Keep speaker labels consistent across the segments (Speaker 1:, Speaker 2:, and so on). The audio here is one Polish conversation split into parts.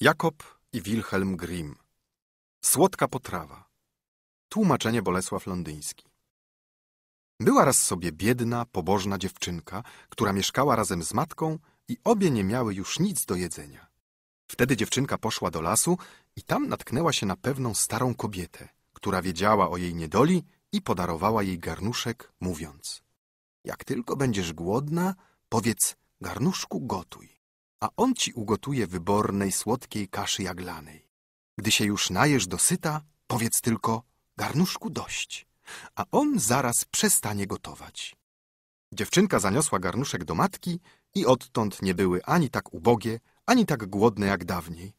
Speaker 1: Jakob i Wilhelm Grimm. Słodka potrawa. Tłumaczenie Bolesław Londyński. Była raz sobie biedna, pobożna dziewczynka, która mieszkała razem z matką i obie nie miały już nic do jedzenia. Wtedy dziewczynka poszła do lasu i tam natknęła się na pewną starą kobietę, która wiedziała o jej niedoli i podarowała jej garnuszek, mówiąc: Jak tylko będziesz głodna, powiedz garnuszku gotuj a on ci ugotuje wybornej, słodkiej kaszy jaglanej. Gdy się już najesz dosyta, powiedz tylko garnuszku dość, a on zaraz przestanie gotować. Dziewczynka zaniosła garnuszek do matki i odtąd nie były ani tak ubogie, ani tak głodne jak dawniej,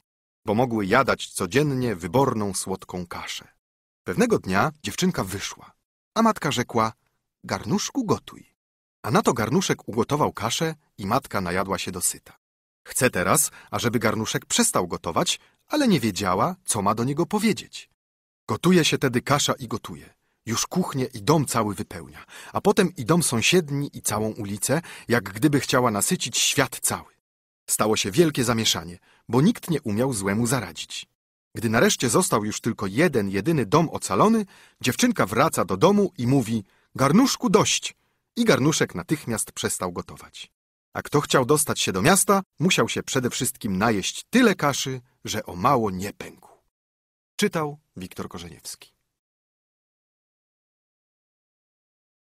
Speaker 1: bo mogły jadać codziennie wyborną, słodką kaszę. Pewnego dnia dziewczynka wyszła, a matka rzekła – garnuszku gotuj. A na to garnuszek ugotował kaszę i matka najadła się dosyta. Chce teraz, ażeby garnuszek przestał gotować, ale nie wiedziała, co ma do niego powiedzieć. Gotuje się tedy kasza i gotuje. Już kuchnię i dom cały wypełnia, a potem i dom sąsiedni i całą ulicę, jak gdyby chciała nasycić świat cały. Stało się wielkie zamieszanie, bo nikt nie umiał złemu zaradzić. Gdy nareszcie został już tylko jeden, jedyny dom ocalony, dziewczynka wraca do domu i mówi – garnuszku dość! I garnuszek natychmiast przestał gotować. A kto chciał dostać się do miasta, musiał się przede wszystkim najeść tyle kaszy, że o mało nie pękł. Czytał Wiktor Korzeniewski.